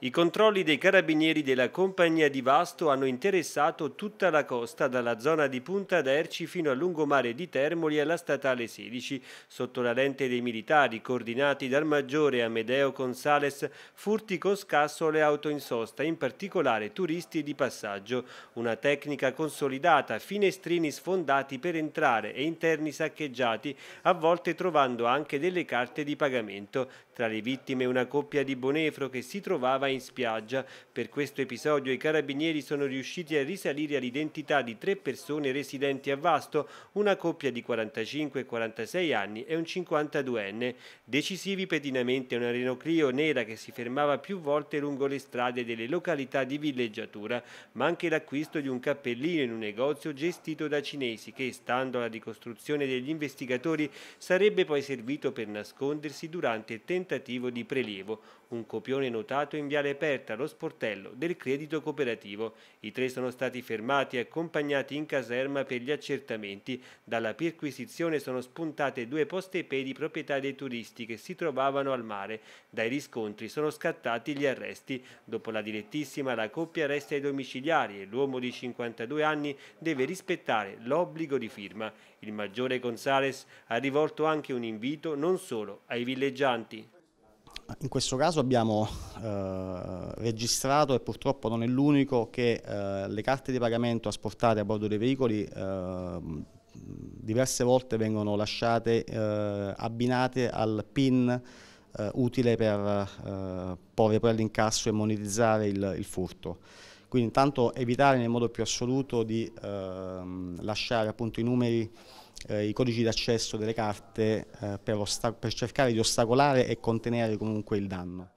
I controlli dei carabinieri della compagnia di Vasto hanno interessato tutta la costa dalla zona di Punta d'Erci fino al lungomare di Termoli alla statale 16. Sotto la lente dei militari coordinati dal maggiore Amedeo Consales, furti con scasso alle auto in sosta, in particolare turisti di passaggio. Una tecnica consolidata, finestrini sfondati per entrare e interni saccheggiati, a volte trovando anche delle carte di pagamento. Tra le vittime una coppia di Bonefro che si trovava in spiaggia. Per questo episodio i carabinieri sono riusciti a risalire all'identità di tre persone residenti a Vasto, una coppia di 45 e 46 anni e un 52enne. Decisivi pedinamente una Renault Clio nera che si fermava più volte lungo le strade delle località di villeggiatura, ma anche l'acquisto di un cappellino in un negozio gestito da cinesi che, stando alla ricostruzione degli investigatori, sarebbe poi servito per nascondersi durante il tentativo di prelievo, un copione notato in via filiale aperta allo sportello del credito cooperativo. I tre sono stati fermati e accompagnati in caserma per gli accertamenti. Dalla perquisizione sono spuntate due poste P di proprietà dei turisti che si trovavano al mare. Dai riscontri sono scattati gli arresti. Dopo la direttissima la coppia resta ai domiciliari e l'uomo di 52 anni deve rispettare l'obbligo di firma. Il maggiore Gonzales ha rivolto anche un invito non solo ai villeggianti in questo caso abbiamo eh, registrato, e purtroppo non è l'unico, che eh, le carte di pagamento asportate a bordo dei veicoli eh, diverse volte vengono lasciate eh, abbinate al PIN eh, utile per eh, porre poi all'incasso e monetizzare il, il furto. Quindi intanto evitare nel modo più assoluto di ehm, lasciare appunto, i numeri, eh, i codici d'accesso delle carte eh, per, per cercare di ostacolare e contenere comunque il danno.